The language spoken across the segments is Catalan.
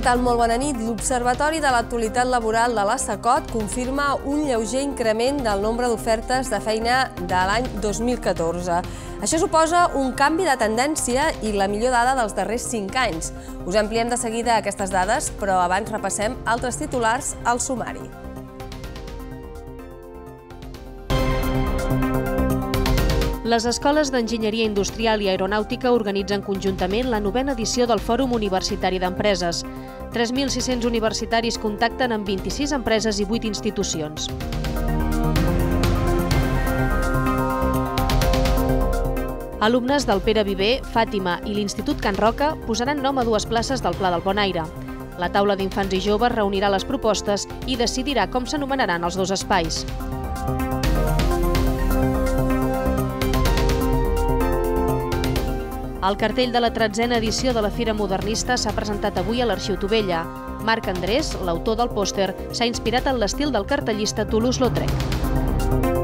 Què tal? Molt bona nit. L'Observatori de l'actualitat laboral de la SACOT confirma un lleuger increment del nombre d'ofertes de feina de l'any 2014. Això suposa un canvi de tendència i la millor dada dels darrers 5 anys. Us ampliem de seguida aquestes dades, però abans repassem altres titulars al sumari. Les escoles d'enginyeria industrial i aeronàutica organitzen conjuntament la novena edició del Fòrum Universitari d'Empreses. 3.600 universitaris contacten amb 26 empreses i 8 institucions. Alumnes del Pere Viver, Fàtima i l'Institut Can Roca posaran nom a dues places del Pla del Bon Aire. La taula d'infants i joves reunirà les propostes i decidirà com s'anomenaran els dos espais. El cartell de la tretzena edició de la Fira Modernista s'ha presentat avui a l'Arxiu Tovella. Marc Andrés, l'autor del pòster, s'ha inspirat en l'estil del cartellista Toulouse-Lautrec.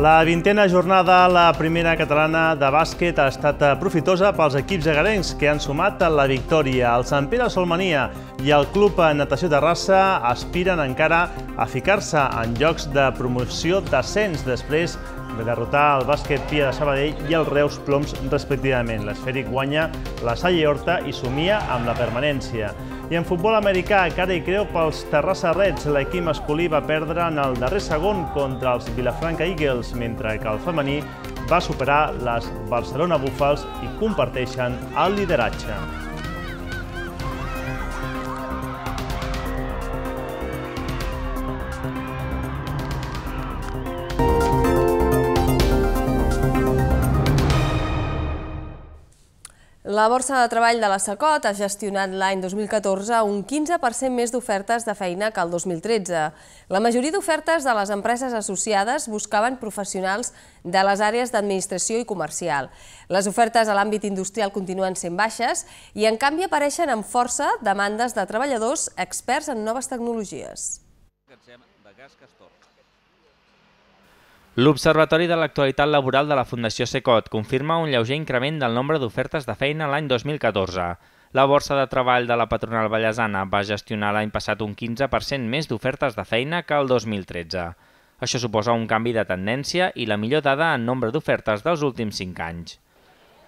La vintena jornada la primera catalana de bàsquet ha estat eh, profitosa pels equips agarencs que han sumat la victòria. El Sant Pere Solmania i el Club Natació Terrassa aspiren encara a ficar-se en llocs de promoció d'ascens després de derrotar el bàsquet Pia de Sabadell i el Reus Ploms respectivament. L'esfèric guanya la Salle Horta i somia amb la permanència. I en futbol americà, cara i creu pels Terrassa Reds, l'equip masculí va perdre en el darrer segon contra els Vilafranca Eagles, mentre que el femení va superar les Barcelona Búfals i comparteixen el lideratge. La borsa de treball de la SACOT ha gestionat l'any 2014 un 15% més d'ofertes de feina que el 2013. La majoria d'ofertes de les empreses associades buscaven professionals de les àrees d'administració i comercial. Les ofertes a l'àmbit industrial continuen sent baixes i, en canvi, apareixen amb força demandes de treballadors experts en noves tecnologies. de gas castor. L'Observatori de l'Actualitat Laboral de la Fundació Secot confirma un lleuger increment del nombre d'ofertes de feina l'any 2014. La borsa de treball de la patronal Vallesana va gestionar l'any passat un 15% més d'ofertes de feina que el 2013. Això suposa un canvi de tendència i la millor dada en nombre d'ofertes dels últims 5 anys.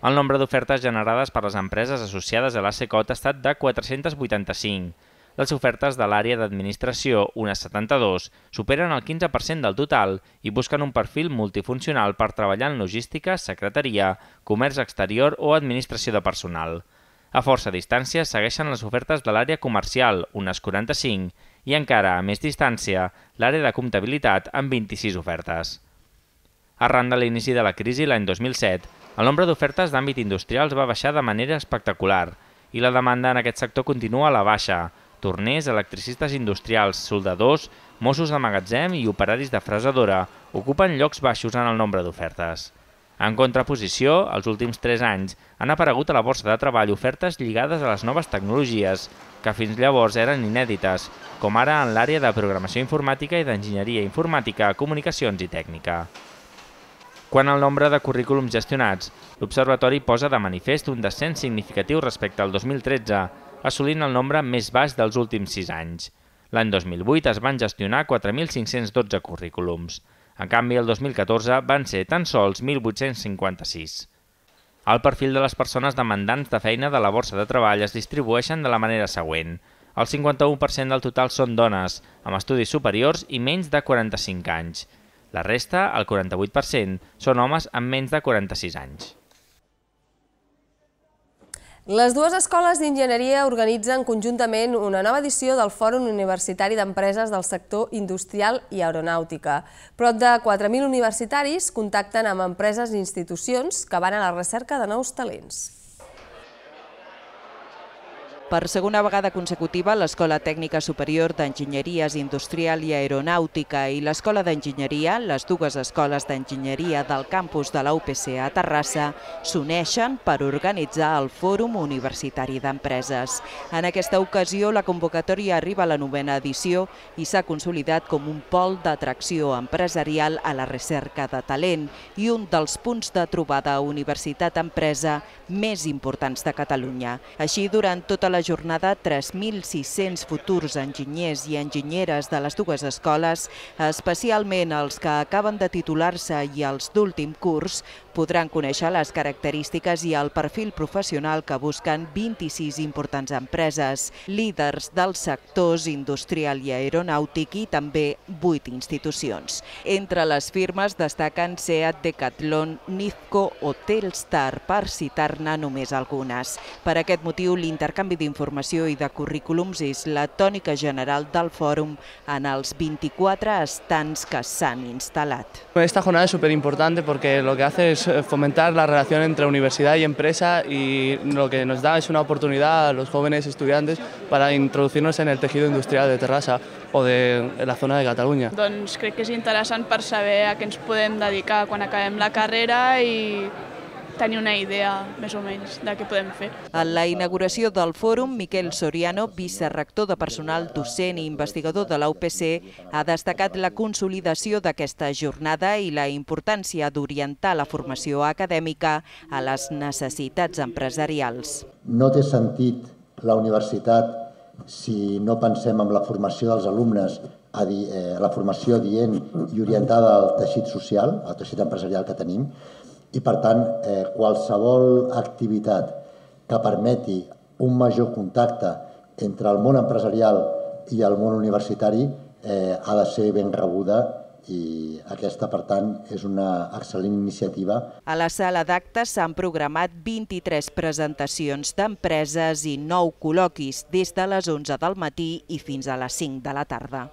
El nombre d'ofertes generades per les empreses associades a la Secot ha estat de 485, les ofertes de l'àrea d'administració, unes 72, superen el 15% del total i busquen un perfil multifuncional per treballar en logística, secretaria, comerç exterior o administració de personal. A força distància segueixen les ofertes de l'àrea comercial, unes 45, i encara a més distància, l'àrea de comptabilitat amb 26 ofertes. Arran de l'inici de la crisi l'any 2007, el nombre d'ofertes d'àmbit industrial va baixar de manera espectacular i la demanda en aquest sector continua a la baixa, torners, electricistes industrials, soldadors, Mossos de magatzem i operaris de fresadora ocupen llocs baixos en el nombre d'ofertes. En contraposició, els últims 3 anys han aparegut a la borsa de treball ofertes lligades a les noves tecnologies, que fins llavors eren inèdites, com ara en l'àrea de programació informàtica i d'enginyeria informàtica, comunicacions i tècnica. Quan al nombre de currículums gestionats, l'Observatori posa de manifest un descens significatiu respecte al 2013, assolint el nombre més baix dels últims sis anys. L'any 2008 es van gestionar 4.512 currículums. En canvi, el 2014 van ser tan sols 1.856. El perfil de les persones demandants de feina de la borsa de treball es distribueixen de la manera següent. El 51% del total són dones, amb estudis superiors i menys de 45 anys. La resta, el 48%, són homes amb menys de 46 anys. Les dues escoles d'enginyeria organitzen conjuntament una nova edició del Fòrum Universitari d'Empreses del sector industrial i aeronàutica. Prop de 4.000 universitaris contacten amb empreses i institucions que van a la recerca de nous talents. Per segona vegada consecutiva, l'Escola Tècnica Superior d'Enginyeries Industrial i Aeronàutica i l'Escola d'Enginyeria, les dues escoles d'enginyeria del campus de la UPC a Terrassa, s'uneixen per organitzar el Fòrum Universitari d'Empreses. En aquesta ocasió, la convocatòria arriba a la novena edició i s'ha consolidat com un pol d'atracció empresarial a la recerca de talent i un dels punts de trobada universitat-empresa més importants de Catalunya. Així, durant tota la jornada, 3.600 futurs enginyers i enginyeres de les dues escoles, especialment els que acaben de titular-se i els d'últim curs, podran conèixer les característiques i el perfil professional que busquen 26 importants empreses, líders dels sectors industrial i aeronàutic i també 8 institucions. Entre les firmes destaquen SEAT, Decathlon, Nizco o Telstar, per citar-ne només algunes. Per aquest motiu, l'intercanvi d'informació i de currículums és la tònica general del fòrum en els 24 estants que s'han instal·lat. Esta jornada es superimportant perquè el lo que hace es Eh, fomentar la relación entre universidad y empresa y lo que nos da es una oportunidad a los jóvenes estudiantes para introducirnos en el tejido industrial de Terrassa o de la zona de Cataluña. Doncs crec que es interesante para saber a què nos podem dedicar cuando acabem la carrera y tenir una idea més o menys de què podem fer. En la inauguració del fòrum, Miquel Soriano, vicerrector de personal docent i investigador de la UPC, ha destacat la consolidació d'aquesta jornada i la importància d'orientar la formació acadèmica a les necessitats empresarials. No té sentit la universitat si no pensem en la formació dels alumnes, a eh, la formació dient i orientada al teixit social, al teixit empresarial que tenim, i, per tant, eh, qualsevol activitat que permeti un major contacte entre el món empresarial i el món universitari eh, ha de ser ben rebuda i aquesta, per tant, és una excel·lent iniciativa. A la sala d'actes s'han programat 23 presentacions d'empreses i 9 col·loquis des de les 11 del matí i fins a les 5 de la tarda.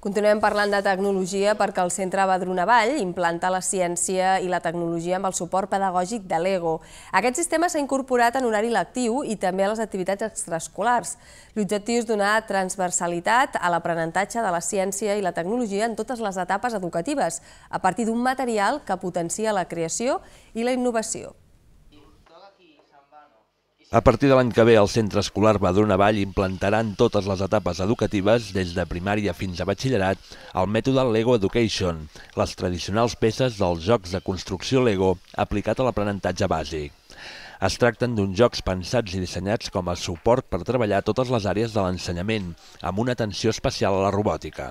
Continuem parlant de tecnologia perquè el Centre Badronavall implanta la ciència i la tecnologia amb el suport pedagògic de l'EGO. Aquest sistema s'ha incorporat en horari lectiu i també a les activitats extraescolars. L'objectiu és donar transversalitat a l'aprenentatge de la ciència i la tecnologia en totes les etapes educatives, a partir d'un material que potencia la creació i la innovació. A partir de l'any que ve, el Centre Escolar Badrona Vall implantarà en totes les etapes educatives, des de primària fins a batxillerat, el mètode Lego Education, les tradicionals peces dels jocs de construcció Lego aplicat a l'aprenentatge bàsic. Es tracten d'uns jocs pensats i dissenyats com a suport per treballar totes les àrees de l'ensenyament, amb una atenció especial a la robòtica.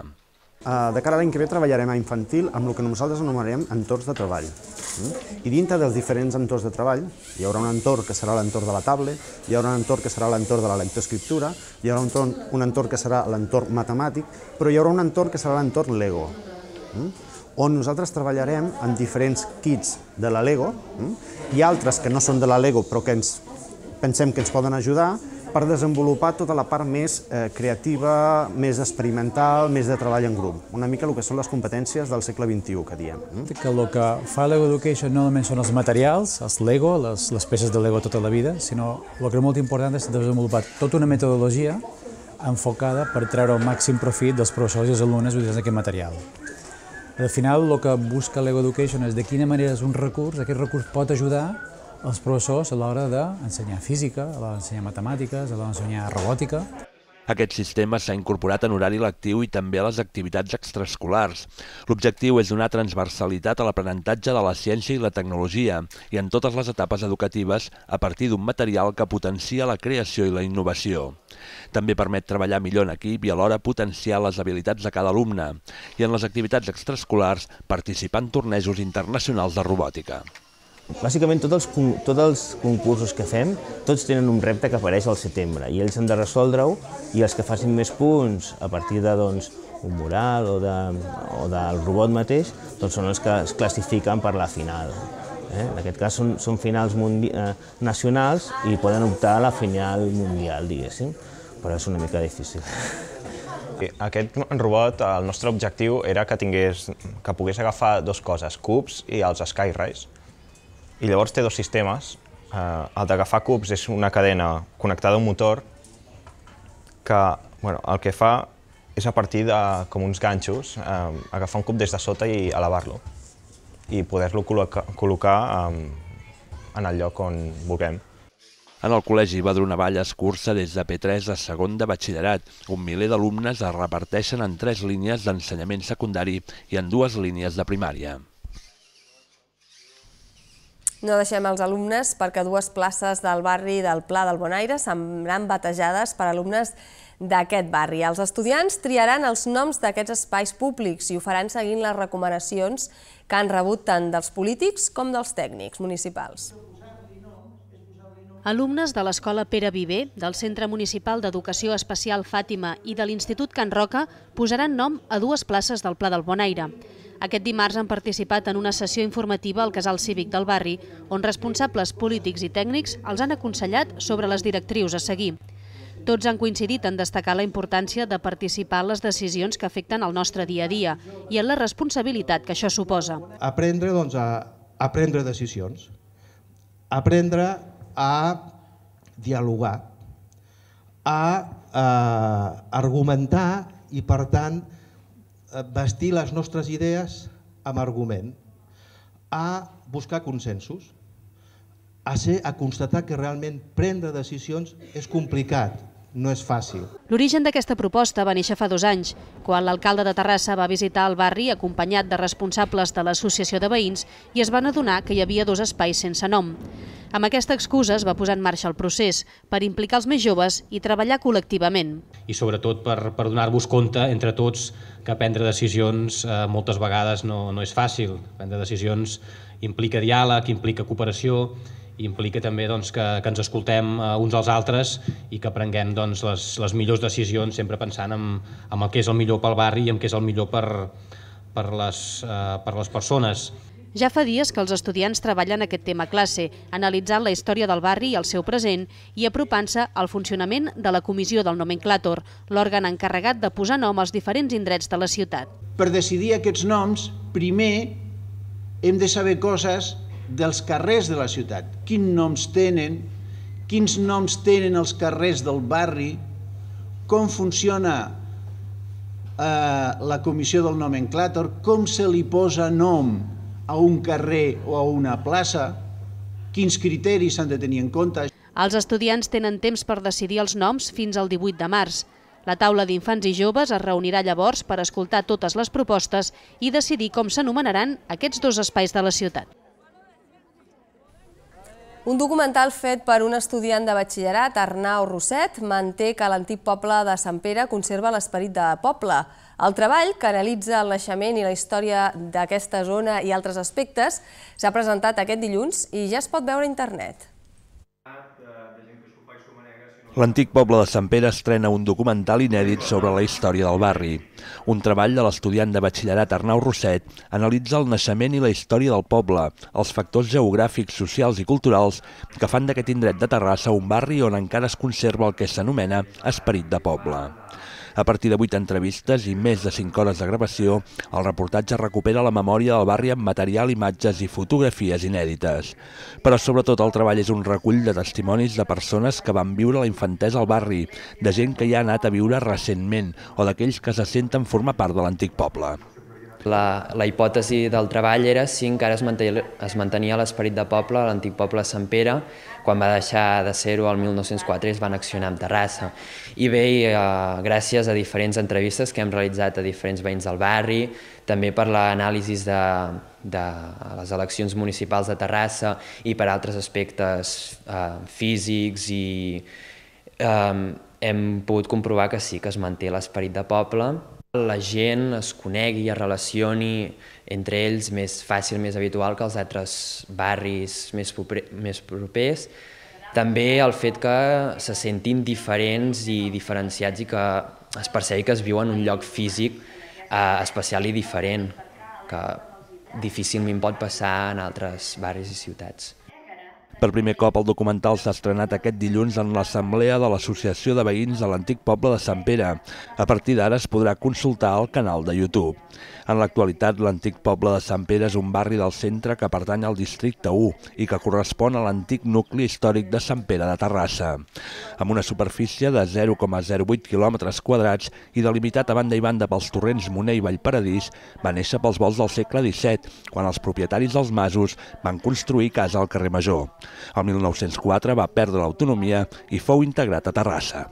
Eh, de cara a l'any que ve treballarem a infantil amb el que nosaltres anomenarem entorns de treball. Hm? I dintre dels diferents entorns de treball hi haurà un entorn que serà l'entorn de la tablet, hi haurà un entorn que serà l'entorn de la lectoescriptura, hi haurà un entorn, un entorn que serà l'entorn matemàtic, però hi haurà un entorn que serà l'entorn Lego, hm? on nosaltres treballarem amb diferents kits de la Lego hm? i altres que no són de la Lego però que ens pensem que ens poden ajudar per desenvolupar tota la part més eh, creativa, més experimental, més de treball en grup. Una mica el que són les competències del segle XXI, que diem. Mm? Que el que fa Lego Education no només són els materials, els Lego, les, les peces de Lego tota la vida, sinó el que és molt important és desenvolupar tota una metodologia enfocada per treure el màxim profit dels professors i els alumnes utilitzant aquest material. Al final, el que busca Lego Education és de quina manera és un recurs, aquest recurs pot ajudar els professors a l'hora d'ensenyar física, a l'hora d'ensenyar matemàtiques, a l'hora d'ensenyar robòtica. Aquest sistema s'ha incorporat en horari lectiu i també a les activitats extraescolars. L'objectiu és donar transversalitat a l'aprenentatge de la ciència i la tecnologia i en totes les etapes educatives a partir d'un material que potencia la creació i la innovació. També permet treballar millor en equip i alhora potenciar les habilitats de cada alumne i en les activitats extraescolars participar en tornejos internacionals de robòtica. Bàsicament, tots els, tots els concursos que fem, tots tenen un repte que apareix al setembre i ells han de resoldre-ho i els que facin més punts a partir de doncs, un mural o, de, o del robot mateix, doncs són els que es classifiquen per la final. Eh? En aquest cas són, són finals mundi eh, nacionals i poden optar a la final mundial, diguéssim, però és una mica difícil. Aquest robot, el nostre objectiu era que tingués, que pogués agafar dues coses, cubs i els Skyrise i llavors té dos sistemes. Eh, el d'agafar cubs és una cadena connectada a un motor que bueno, el que fa és a partir de com uns ganxos, eh, agafar un cub des de sota i elevar-lo i poder-lo col·locar, col·locar eh, en el lloc on vulguem. En el Col·legi va Badronavalles cursa des de P3 a segon de batxillerat. Un miler d'alumnes es reparteixen en tres línies d'ensenyament secundari i en dues línies de primària. No deixem els alumnes perquè dues places del barri del Pla del Bonaire sembran batejades per alumnes d'aquest barri. Els estudiants triaran els noms d'aquests espais públics i ho faran seguint les recomanacions que han rebut tant dels polítics com dels tècnics municipals. Alumnes de l'Escola Pere Viver, del Centre Municipal d'Educació Especial Fàtima i de l'Institut Can Roca posaran nom a dues places del Pla del Bonaire. Aquest dimarts han participat en una sessió informativa al Casal Cívic del barri, on responsables polítics i tècnics els han aconsellat sobre les directrius a seguir. Tots han coincidit en destacar la importància de participar en les decisions que afecten el nostre dia a dia i en la responsabilitat que això suposa. Aprendre doncs, a, a prendre decisions, aprendre a dialogar, a, a eh, argumentar i, per tant, vestir eh, les nostres idees amb argument, a buscar consensos, a, ser, a constatar que realment prendre decisions és complicat no és fàcil. L'origen d'aquesta proposta va néixer fa dos anys, quan l'alcalde de Terrassa va visitar el barri acompanyat de responsables de l'Associació de Veïns i es van adonar que hi havia dos espais sense nom. Amb aquesta excusa es va posar en marxa el procés per implicar els més joves i treballar col·lectivament. I sobretot per, per donar-vos compte entre tots que prendre decisions eh, moltes vegades no, no és fàcil. Prendre decisions implica diàleg, implica cooperació, implica també doncs, que, que ens escoltem eh, uns als altres i que prenguem doncs, les, les millors decisions sempre pensant en, en el que és el millor pel barri i en què és el millor per, per, les, eh, per les persones. Ja fa dies que els estudiants treballen aquest tema a classe, analitzant la història del barri i el seu present i apropant-se al funcionament de la Comissió del Nomenclàtor, l'òrgan encarregat de posar nom als diferents indrets de la ciutat. Per decidir aquests noms, primer hem de saber coses dels carrers de la ciutat. Quins noms tenen, quins noms tenen els carrers del barri, com funciona eh, la comissió del nomenclàtor, com se li posa nom a un carrer o a una plaça, quins criteris s'han de tenir en compte. Els estudiants tenen temps per decidir els noms fins al 18 de març. La taula d'infants i joves es reunirà llavors per escoltar totes les propostes i decidir com s'anomenaran aquests dos espais de la ciutat. Un documental fet per un estudiant de batxillerat, Arnau Rosset, manté que l'antic poble de Sant Pere conserva l'esperit de poble. El treball, que analitza el naixement i la història d'aquesta zona i altres aspectes, s'ha presentat aquest dilluns i ja es pot veure a internet. L'antic poble de Sant Pere estrena un documental inèdit sobre la història del barri. Un treball de l'estudiant de batxillerat Arnau Rosset analitza el naixement i la història del poble, els factors geogràfics, socials i culturals que fan d'aquest indret de Terrassa un barri on encara es conserva el que s'anomena esperit de poble. A partir de 8 entrevistes i més de 5 hores de gravació, el reportatge recupera la memòria del barri amb material, imatges i fotografies inèdites. Però sobretot el treball és un recull de testimonis de persones que van viure la infantesa al barri, de gent que hi ha anat a viure recentment o d'aquells que se senten formar part de l'antic poble. La, la hipòtesi del treball era si encara es mantenia, es mantenia l'esperit de poble, l'antic poble de Sant Pere, quan va deixar de ser-ho el 1904 es van accionar amb Terrassa. I bé, i, eh, gràcies a diferents entrevistes que hem realitzat a diferents veïns del barri, també per l'anàlisi de, de les eleccions municipals de Terrassa i per altres aspectes eh, físics i... Eh, hem pogut comprovar que sí que es manté l'esperit de poble, la gent es conegui, es relacioni, entre ells més fàcil, més habitual que els altres barris més, proper, més propers. També el fet que se sentin diferents i diferenciats i que es percebi que es viu en un lloc físic eh, especial i diferent, que difícilment pot passar en altres barris i ciutats. Per primer cop el documental s'ha estrenat aquest dilluns en l'assemblea de l'Associació de Veïns de l'Antic Poble de Sant Pere. A partir d'ara es podrà consultar al canal de YouTube. En l'actualitat, l'antic poble de Sant Pere és un barri del centre que pertany al districte 1 i que correspon a l'antic nucli històric de Sant Pere de Terrassa. Amb una superfície de 0,08 km quadrats i delimitat a banda i banda pels torrents Moner i Vallparadís, va néixer pels vols del segle XVII, quan els propietaris dels masos van construir casa al carrer Major. El 1904 va perdre l'autonomia i fou integrat a Terrassa.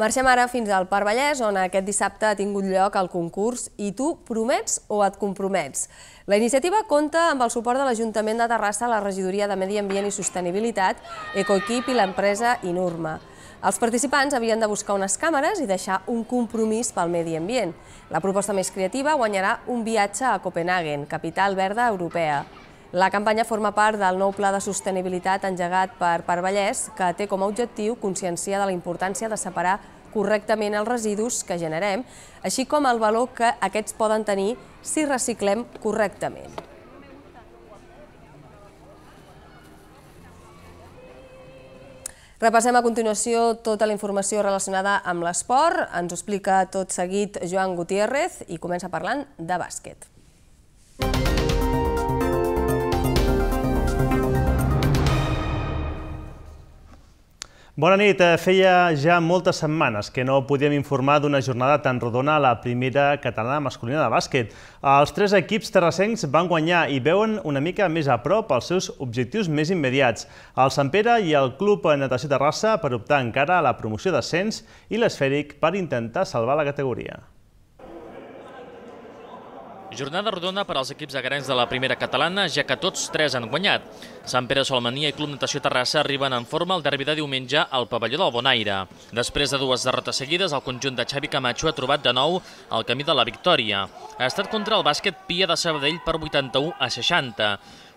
Marxem ara fins al Parc Vallès, on aquest dissabte ha tingut lloc el concurs I tu promets o et compromets? La iniciativa compta amb el suport de l'Ajuntament de Terrassa, la Regidoria de Medi Ambient i Sostenibilitat, Ecoequip i l'empresa Inurma. Els participants havien de buscar unes càmeres i deixar un compromís pel medi ambient. La proposta més creativa guanyarà un viatge a Copenhague, capital verda europea. La campanya forma part del nou pla de sostenibilitat engegat per Vallès, que té com a objectiu conscienciar de la importància de separar correctament els residus que generem, així com el valor que aquests poden tenir si reciclem correctament. Repassem a continuació tota la informació relacionada amb l'esport. Ens ho explica tot seguit Joan Gutiérrez i comença parlant de bàsquet. Bona nit. Eh, feia ja moltes setmanes que no podíem informar d'una jornada tan rodona a la primera catalana masculina de bàsquet. Els tres equips terrassencs van guanyar i veuen una mica més a prop els seus objectius més immediats. El Sant Pere i el Club Natació Terrassa per optar encara a la promoció d'ascens i l'esfèric per intentar salvar la categoria. Jornada rodona per als equips agarencs de la primera catalana, ja que tots tres han guanyat. Sant Pere Solmania i Club Natació Terrassa arriben en forma el derbi de diumenge al pavelló del Bonaire. Després de dues derrotes seguides, el conjunt de Xavi Camacho ha trobat de nou el camí de la victòria. Ha estat contra el bàsquet Pia de Sabadell per 81 a 60.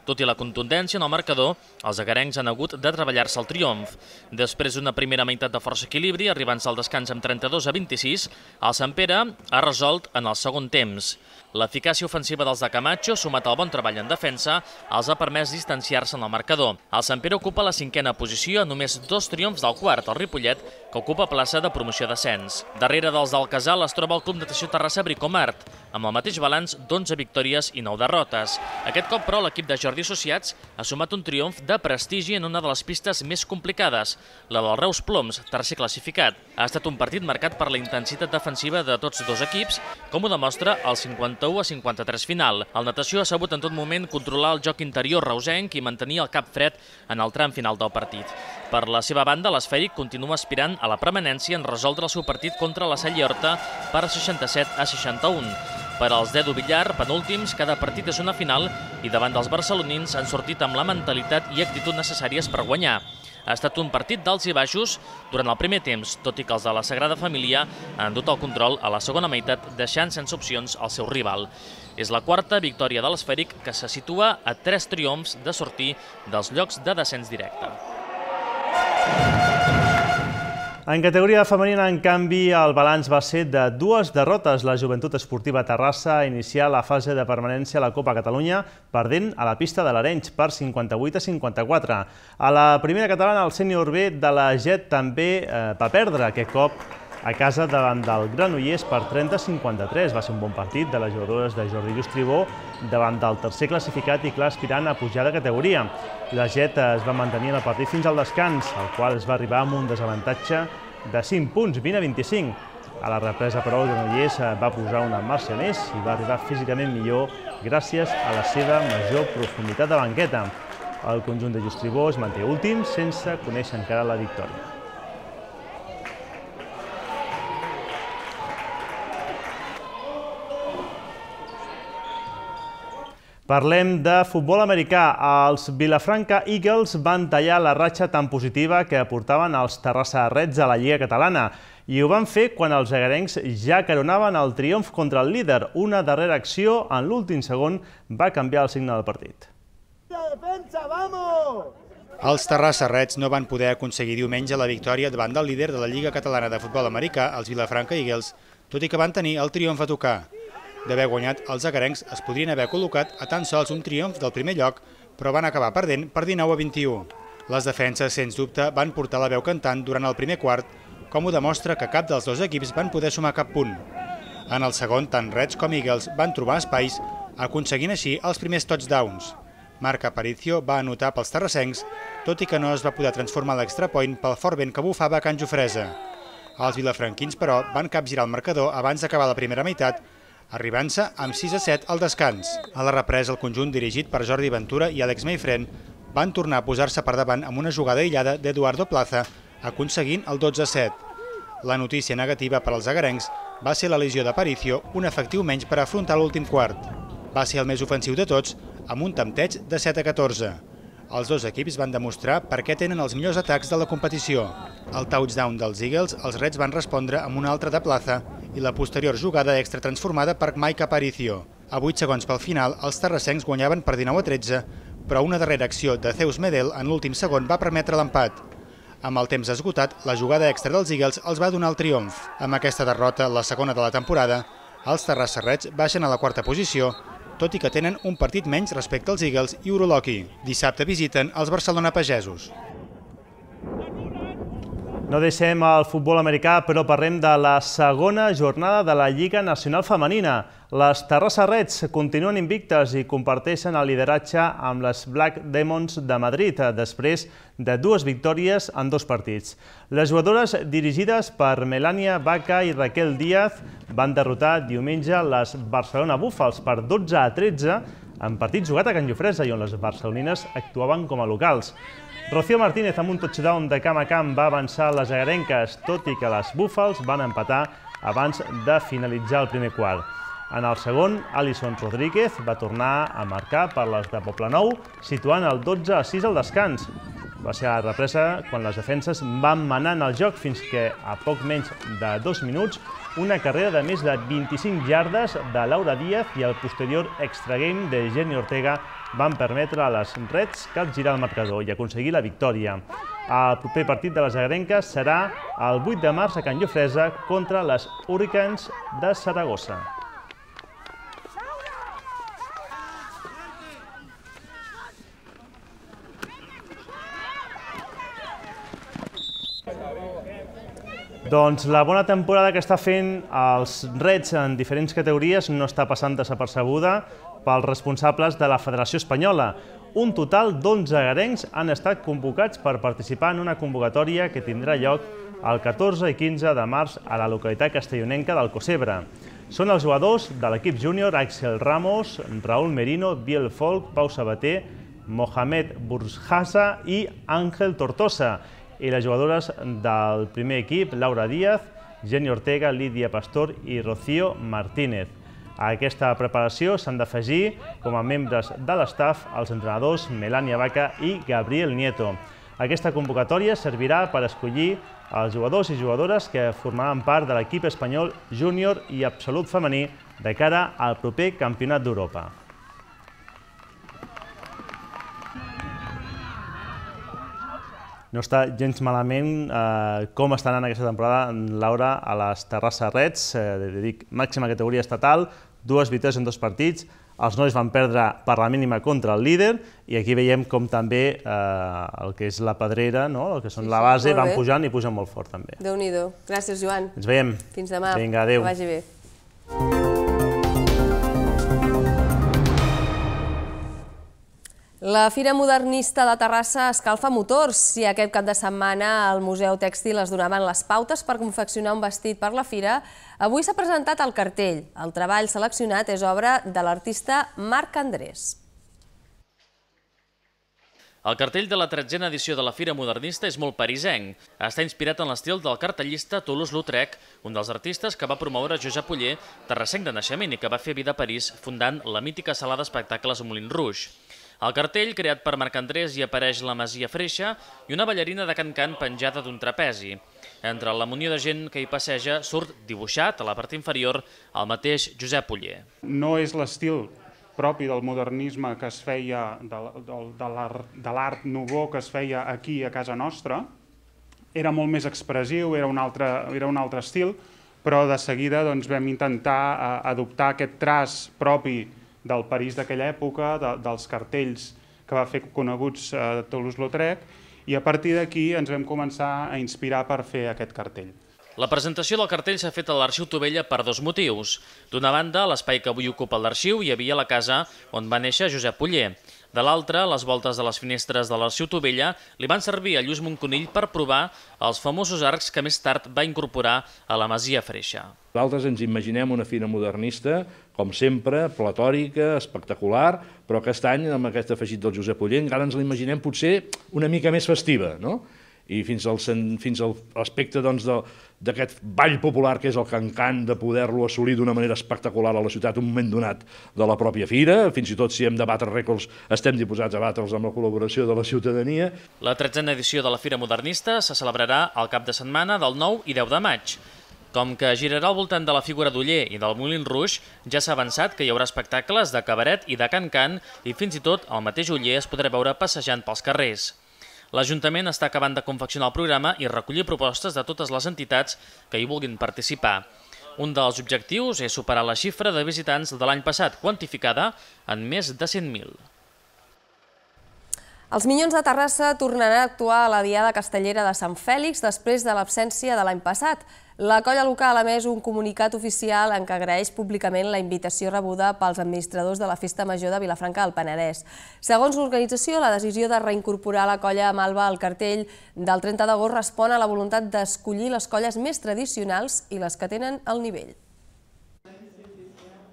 Tot i la contundència en el marcador, els agarencs han hagut de treballar-se el triomf. Després d'una primera meitat de força equilibri, arribant-se al descans amb 32 a 26, el Sant Pere ha resolt en el segon temps. L'eficàcia ofensiva dels de Camacho, sumat al bon treball en defensa, els ha permès distanciar-se en el marcador. El Sant Pere ocupa la cinquena posició a només dos triomfs del quart, el Ripollet, que ocupa plaça de promoció d'ascens. Darrere dels del Casal es troba el Club de Natació Terrassa Bricomart, amb el mateix balanç d'11 victòries i 9 derrotes. Aquest cop, però, l'equip de Jordi Associats ha sumat un triomf de prestigi en una de les pistes més complicades, la del Reus Ploms, tercer classificat. Ha estat un partit marcat per la intensitat defensiva de tots dos equips, com ho demostra el 50 51 a 53 final. El natació ha sabut en tot moment controlar el joc interior reusenc i mantenir el cap fred en el tram final del partit. Per la seva banda, l'esfèric continua aspirant a la permanència en resoldre el seu partit contra la Horta per 67 a 61. Per als Dedo Villar, penúltims, cada partit és una final i davant dels barcelonins han sortit amb la mentalitat i actitud necessàries per guanyar ha estat un partit d'alts i baixos durant el primer temps, tot i que els de la Sagrada Família han dut el control a la segona meitat, deixant sense opcions el seu rival. És la quarta victòria de l'esfèric que se situa a tres triomfs de sortir dels llocs de descens directe. En categoria femenina, en canvi, el balanç va ser de dues derrotes. La Joventut Esportiva Terrassa iniciat la fase de permanència a la Copa Catalunya perdent a la pista de l'Arenys per 58 a 54. A la primera catalana, el sènior B de la JET també eh, va perdre aquest cop a casa davant del Granollers per 30-53. Va ser un bon partit de les jugadores de Jordi Lluís Tribó davant del tercer classificat i clar aspirant a pujar de categoria. La Jet es va mantenir en el partit fins al descans, al qual es va arribar amb un desavantatge de 5 punts, 20 25. A la represa, però, el Granollers eh, va posar una marxa més i va arribar físicament millor gràcies a la seva major profunditat de banqueta. El conjunt de Justribó es manté últim sense conèixer encara la victòria. Parlem de futbol americà. Els Vilafranca Eagles van tallar la ratxa tan positiva que aportaven els Terrassa Reds a la Lliga Catalana i ho van fer quan els agarencs ja caronaven el triomf contra el líder. Una darrera acció en l'últim segon va canviar el signe del partit. Defensa, vamos! Els Terrassa Reds no van poder aconseguir diumenge la victòria davant del líder de la Lliga Catalana de Futbol Americà, els Vilafranca Eagles, tot i que van tenir el triomf a tocar d'haver guanyat, els agarencs es podrien haver col·locat a tan sols un triomf del primer lloc, però van acabar perdent per 19 a 21. Les defenses, sens dubte, van portar la veu cantant durant el primer quart, com ho demostra que cap dels dos equips van poder sumar cap punt. En el segon, tant Reds com Eagles van trobar espais, aconseguint així els primers touchdowns. Marc Aparicio va anotar pels terrassencs, tot i que no es va poder transformar l'extra point pel fort vent que bufava a Can Jofresa. Els vilafranquins, però, van capgirar el marcador abans d'acabar la primera meitat arribant-se amb 6 a 7 al descans. A la represa, el conjunt dirigit per Jordi Ventura i Àlex Mayfren van tornar a posar-se per davant amb una jugada aïllada d'Eduardo Plaza, aconseguint el 12 a 7. La notícia negativa per als agarencs va ser la lesió de un efectiu menys per afrontar l'últim quart. Va ser el més ofensiu de tots, amb un tempteig de 7 a 14. Els dos equips van demostrar per què tenen els millors atacs de la competició. Al touchdown dels Eagles, els Reds van respondre amb un altre de plaza i la posterior jugada extra transformada per Mike Aparicio. A 8 segons pel final, els terrassencs guanyaven per 19 a 13, però una darrera acció de Zeus Medel en l'últim segon va permetre l'empat. Amb el temps esgotat, la jugada extra dels Eagles els va donar el triomf. Amb aquesta derrota, la segona de la temporada, els terrassarrets baixen a la quarta posició, tot i que tenen un partit menys respecte als Eagles i Uroloqui. Dissabte visiten els Barcelona Pagesos. No deixem el futbol americà, però parlem de la segona jornada de la Lliga Nacional Femenina. Les Terrassa Reds continuen invictes i comparteixen el lideratge amb les Black Demons de Madrid després de dues victòries en dos partits. Les jugadores dirigides per Melania Baca i Raquel Díaz van derrotar diumenge les Barcelona Búfals per 12 a 13 en partit jugat a Can Llofresa i on les barcelonines actuaven com a locals. Rocío Martínez amb un touchdown de camp a camp va avançar les agarenques, tot i que les Búfals van empatar abans de finalitzar el primer quart. En el segon, Alison Rodríguez va tornar a marcar per les de Poblenou, situant el 12 a 6 al descans. Va ser la represa quan les defenses van manar en el joc fins que, a poc menys de dos minuts, una carrera de més de 25 llardes de Laura Díaz i el posterior extra game de Jenny Ortega van permetre a les Reds capgirar el marcador i aconseguir la victòria. El proper partit de les agrenques serà el 8 de març a Can Llofresa contra les Hurricanes de Saragossa. Doncs la bona temporada que està fent els Reds en diferents categories no està passant desapercebuda pels responsables de la Federació Espanyola. Un total d'11 garencs han estat convocats per participar en una convocatòria que tindrà lloc el 14 i 15 de març a la localitat castellonenca del Cosebre. Són els jugadors de l'equip júnior Axel Ramos, Raúl Merino, Biel Folk, Pau Sabater, Mohamed Burjasa i Àngel Tortosa, i les jugadores del primer equip, Laura Díaz, Jenny Ortega, Lídia Pastor i Rocío Martínez. A aquesta preparació s'han d'afegir, com a membres de l'estaf, els entrenadors Melania Vaca i Gabriel Nieto. Aquesta convocatòria servirà per escollir els jugadors i jugadores que formaran part de l'equip espanyol júnior i absolut femení de cara al proper Campionat d'Europa. no està gens malament eh, com està anant aquesta temporada en Laura a les Terrassa Reds, eh, de dic, màxima categoria estatal, dues victòries en dos partits, els nois van perdre per la mínima contra el líder i aquí veiem com també eh, el que és la pedrera, no? el que són sí, la base, van pujant i pugen molt fort també. déu nhi Gràcies, Joan. Ens veiem. Fins demà. Vinga, adéu. Que vagi bé. La Fira Modernista de Terrassa escalfa motors. Si aquest cap de setmana al Museu Tèxtil es donaven les pautes per confeccionar un vestit per la Fira, avui s'ha presentat el cartell. El treball seleccionat és obra de l'artista Marc Andrés. El cartell de la tretzena edició de la Fira Modernista és molt parisenc. Està inspirat en l'estil del cartellista Toulouse-Lautrec, un dels artistes que va promoure Josep Uller, terrassenc de naixement i que va fer vida a París fundant la mítica sala d'espectacles Moulin Rouge. Al cartell, creat per Marc Andrés, hi apareix la Masia Freixa i una ballarina de cancan -can penjada d'un trapezi. Entre la munió de gent que hi passeja surt dibuixat, a la part inferior, el mateix Josep Uller. No és l'estil propi del modernisme que es feia, de, de, l'art nouveau que es feia aquí a casa nostra, era molt més expressiu, era un altre, era un altre estil, però de seguida doncs, vam intentar eh, adoptar aquest traç propi del París d'aquella època, de, dels cartells que va fer coneguts eh, Toulouse-Lautrec, i a partir d'aquí ens vam començar a inspirar per fer aquest cartell. La presentació del cartell s'ha fet a l'Arxiu Tovella per dos motius. D'una banda, l'espai que avui ocupa l'arxiu hi havia la casa on va néixer Josep Puller. De l'altra, les voltes de les finestres de la Ciutovella li van servir a Lluís Monconill per provar els famosos arcs que més tard va incorporar a la Masia Freixa. Nosaltres ens imaginem una fina modernista, com sempre, platòrica, espectacular, però aquest any, amb aquest afegit del Josep Ullent, encara ens l'imaginem potser una mica més festiva, no? i fins al, fins al aspecte d'aquest doncs, de, ball popular que és el cancant de poder-lo assolir d'una manera espectacular a la ciutat un moment donat de la pròpia fira, fins i tot si hem de batre rècords estem disposats a batre'ls amb la col·laboració de la ciutadania. La tretzena edició de la Fira Modernista se celebrarà al cap de setmana del 9 i 10 de maig. Com que girarà al voltant de la figura d'Uller i del Molin Rouge, ja s'ha avançat que hi haurà espectacles de cabaret i de cancant i fins i tot el mateix Uller es podrà veure passejant pels carrers. L'Ajuntament està acabant de confeccionar el programa i recollir propostes de totes les entitats que hi vulguin participar. Un dels objectius és superar la xifra de visitants de l'any passat, quantificada en més de 100.000. Els Minyons de Terrassa tornaran a actuar a la Diada Castellera de Sant Fèlix després de l'absència de l'any passat. La colla local ha més un comunicat oficial en què agraeix públicament la invitació rebuda pels administradors de la Festa Major de Vilafranca del Penedès. Segons l'organització, la decisió de reincorporar la colla Malva al cartell del 30 d'agost respon a la voluntat d'escollir les colles més tradicionals i les que tenen el nivell.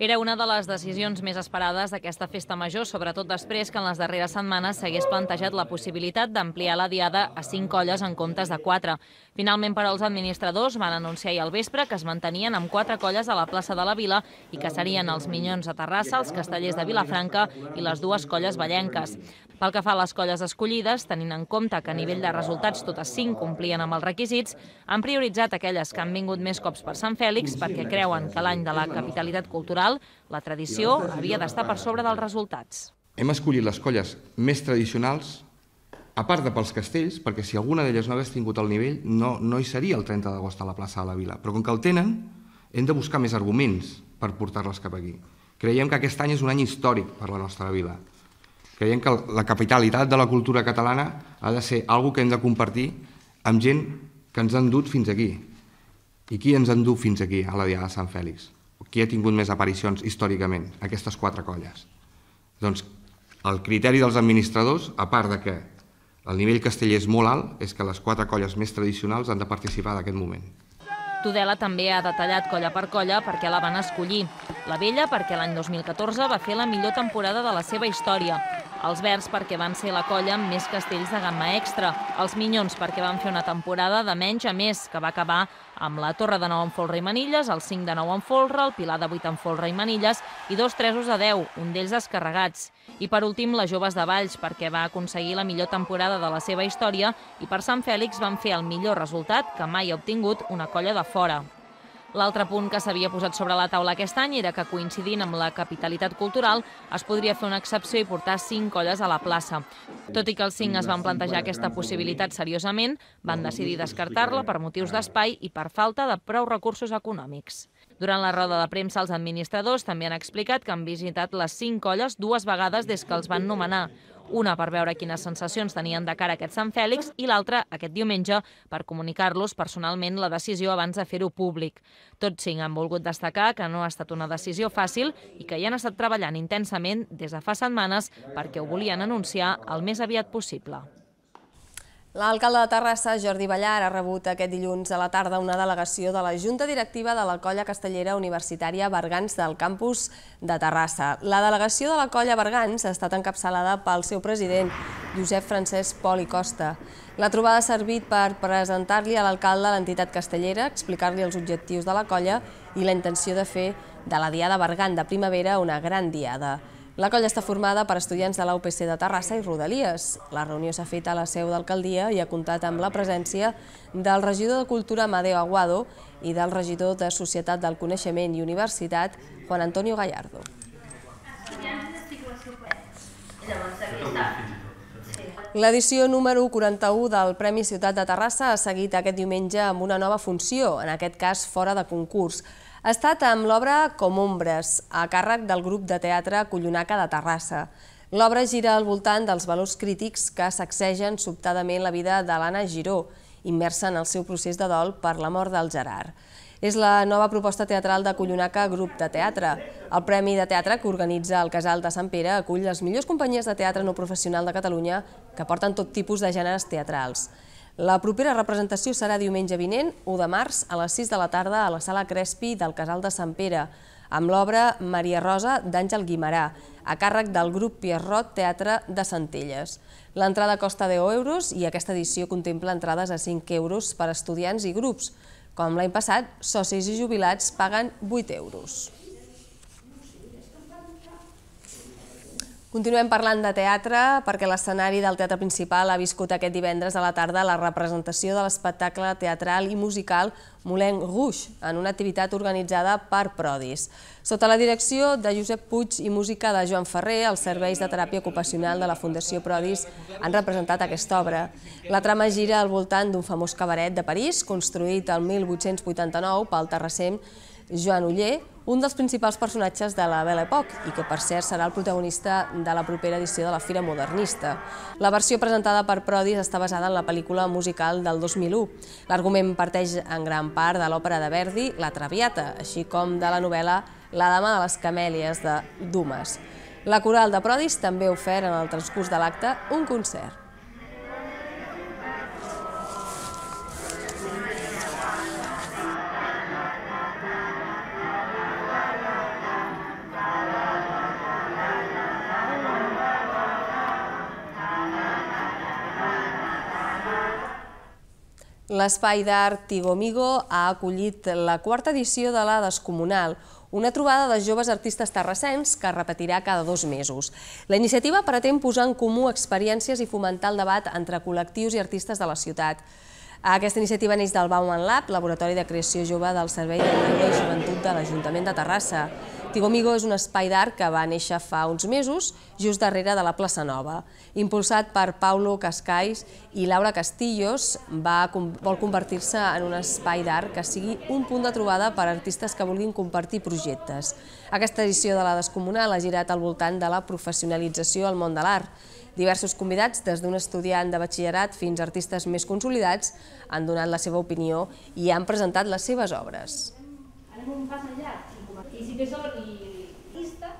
Era una de les decisions més esperades d'aquesta festa major, sobretot després que en les darreres setmanes s'hagués plantejat la possibilitat d'ampliar la diada a cinc colles en comptes de quatre. Finalment, però, els administradors van anunciar ahir al vespre que es mantenien amb quatre colles a la plaça de la Vila i que serien els Minyons a Terrassa, els Castellers de Vilafranca i les dues colles ballenques. Pel que fa a les colles escollides, tenint en compte que a nivell de resultats totes cinc complien amb els requisits, han prioritzat aquelles que han vingut més cops per Sant Fèlix perquè creuen que l'any de la capitalitat cultural la tradició havia d'estar per sobre dels resultats. Hem escollit les colles més tradicionals a part de pels castells, perquè si alguna d'elles no hagués tingut el nivell, no, no hi seria el 30 d'agost a la plaça de la Vila. Però com que el tenen, hem de buscar més arguments per portar-les cap aquí. Creiem que aquest any és un any històric per la nostra vila. Creiem que la capitalitat de la cultura catalana ha de ser algo que hem de compartir amb gent que ens han dut fins aquí. I qui ens han dut fins aquí, a la Diada de Sant Fèlix? Qui ha tingut més aparicions històricament? Aquestes quatre colles. Doncs el criteri dels administradors, a part de que el nivell casteller és molt alt, és que les quatre colles més tradicionals han de participar d'aquest moment. Tudela també ha detallat colla per colla perquè la van escollir. La vella perquè l'any 2014 va fer la millor temporada de la seva història els Verds perquè van ser la colla amb més castells de gamma extra, els Minyons perquè van fer una temporada de menys a més, que va acabar amb la Torre de 9 en folre i manilles, el 5 de 9 en folre, el Pilar de 8 en folre i manilles i dos tresos de 10, un d'ells descarregats. I per últim, les Joves de Valls, perquè va aconseguir la millor temporada de la seva història i per Sant Fèlix van fer el millor resultat que mai ha obtingut una colla de fora. L'altre punt que s'havia posat sobre la taula aquest any era que, coincidint amb la capitalitat cultural, es podria fer una excepció i portar cinc colles a la plaça. Tot i que els cinc es van plantejar aquesta possibilitat seriosament, van decidir descartar-la per motius d'espai i per falta de prou recursos econòmics. Durant la roda de premsa, els administradors també han explicat que han visitat les cinc colles dues vegades des que els van nomenar una per veure quines sensacions tenien de cara a aquest Sant Fèlix i l'altra, aquest diumenge, per comunicar-los personalment la decisió abans de fer-ho públic. Tots cinc han volgut destacar que no ha estat una decisió fàcil i que hi han estat treballant intensament des de fa setmanes perquè ho volien anunciar el més aviat possible. L'alcalde de Terrassa, Jordi Ballar, ha rebut aquest dilluns a la tarda una delegació de la Junta Directiva de la Colla Castellera Universitària Bergans del campus de Terrassa. La delegació de la Colla Bergans ha estat encapçalada pel seu president, Josep Francesc Pol i Costa. La trobada ha servit per presentar-li a l'alcalde l'entitat castellera, explicar-li els objectius de la colla i la intenció de fer de la Diada Bergant de Primavera una gran diada. La colla està formada per estudiants de la UPC de Terrassa i Rodalies. La reunió s'ha fet a la seu d'alcaldia i ha comptat amb la presència del regidor de Cultura Madeo Aguado i del regidor de Societat del Coneixement i Universitat, Juan Antonio Gallardo. L'edició número 41 del Premi Ciutat de Terrassa ha seguit aquest diumenge amb una nova funció, en aquest cas fora de concurs ha estat amb l'obra Com ombres, a càrrec del grup de teatre Collonaca de Terrassa. L'obra gira al voltant dels valors crítics que sacsegen sobtadament la vida de l'Anna Giró, immersa en el seu procés de dol per la mort del Gerard. És la nova proposta teatral de Collonaca Grup de Teatre. El Premi de Teatre que organitza el Casal de Sant Pere acull les millors companyies de teatre no professional de Catalunya que porten tot tipus de gèneres teatrals. La propera representació serà diumenge vinent, 1 de març, a les 6 de la tarda a la Sala Crespi del Casal de Sant Pere, amb l'obra Maria Rosa d'Àngel Guimarà, a càrrec del grup Pierrot Teatre de Centelles. L'entrada costa 10 euros i aquesta edició contempla entrades a 5 euros per a estudiants i grups. Com l'any passat, socis i jubilats paguen 8 euros. Continuem parlant de teatre perquè l'escenari del Teatre Principal ha viscut aquest divendres a la tarda la representació de l'espectacle teatral i musical Molenc Rouge en una activitat organitzada per Prodis. Sota la direcció de Josep Puig i música de Joan Ferrer, els serveis de teràpia ocupacional de la Fundació Prodis han representat aquesta obra. La trama gira al voltant d'un famós cabaret de París construït el 1889 pel terrassem Joan Uller, un dels principals personatges de la Belle Époque i que, per cert, serà el protagonista de la propera edició de la Fira Modernista. La versió presentada per Prodis està basada en la pel·lícula musical del 2001. L'argument parteix en gran part de l'òpera de Verdi, La Traviata, així com de la novel·la La dama de les camèlies de Dumas. La coral de Prodis també ofert en el transcurs de l'acte un concert. L'Espai d'Art Tigomigo ha acollit la quarta edició de la Descomunal, una trobada de joves artistes terrassens que es repetirà cada dos mesos. La iniciativa pretén posar en comú experiències i fomentar el debat entre col·lectius i artistes de la ciutat. Aquesta iniciativa neix del Bauman Lab, Laboratori de Creació Jove del Servei de Lleure i Joventut de l'Ajuntament de Terrassa. Tigomigo és un espai d'art que va néixer fa uns mesos, just darrere de la plaça Nova. Impulsat per Paulo Cascais i Laura Castillos, va, vol convertir-se en un espai d'art que sigui un punt de trobada per a artistes que vulguin compartir projectes. Aquesta edició de la Descomunal ha girat al voltant de la professionalització al món de l'art. Diversos convidats, des d'un estudiant de batxillerat fins a artistes més consolidats, han donat la seva opinió i han presentat les seves obres. Anem un passejar. I sí que són llista...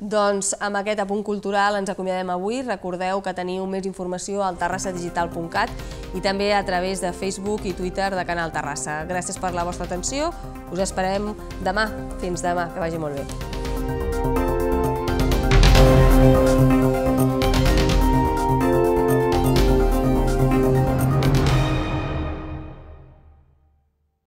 Doncs amb aquest apunt cultural ens acomiadem avui. Recordeu que teniu més informació al terrassadigital.cat i també a través de Facebook i Twitter de Canal Terrassa. Gràcies per la vostra atenció. Us esperem demà. Fins demà. Que vagi molt bé.